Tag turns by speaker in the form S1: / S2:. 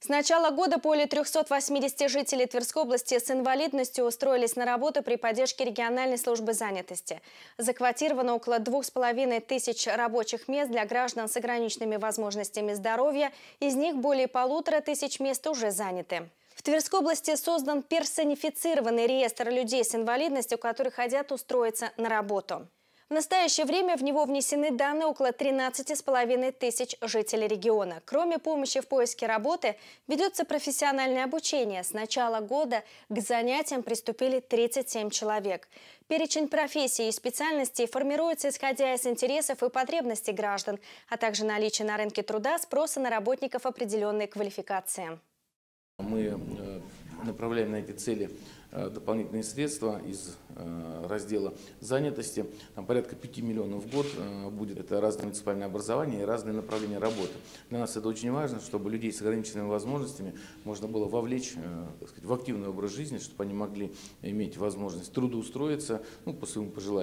S1: С начала года более 380 жителей Тверской области с инвалидностью устроились на работу при поддержке региональной службы занятости. Заквотировано около 2,5 тысяч рабочих мест для граждан с ограниченными возможностями здоровья. Из них более полутора тысяч мест уже заняты. В Тверской области создан персонифицированный реестр людей с инвалидностью, которые хотят устроиться на работу. В настоящее время в него внесены данные около 13,5 тысяч жителей региона. Кроме помощи в поиске работы, ведется профессиональное обучение. С начала года к занятиям приступили 37 человек. Перечень профессий и специальностей формируется исходя из интересов и потребностей граждан, а также наличия на рынке труда спроса на работников определенной квалификации.
S2: Мы э, направляем на эти цели э, дополнительные средства из э, раздела занятости. Там порядка 5 миллионов в год э, будет. Это разное муниципальное образование и разные направления работы. Для нас это очень важно, чтобы людей с ограниченными возможностями можно было вовлечь э, так сказать, в активный образ жизни, чтобы они могли иметь возможность трудоустроиться ну, по своему пожеланию.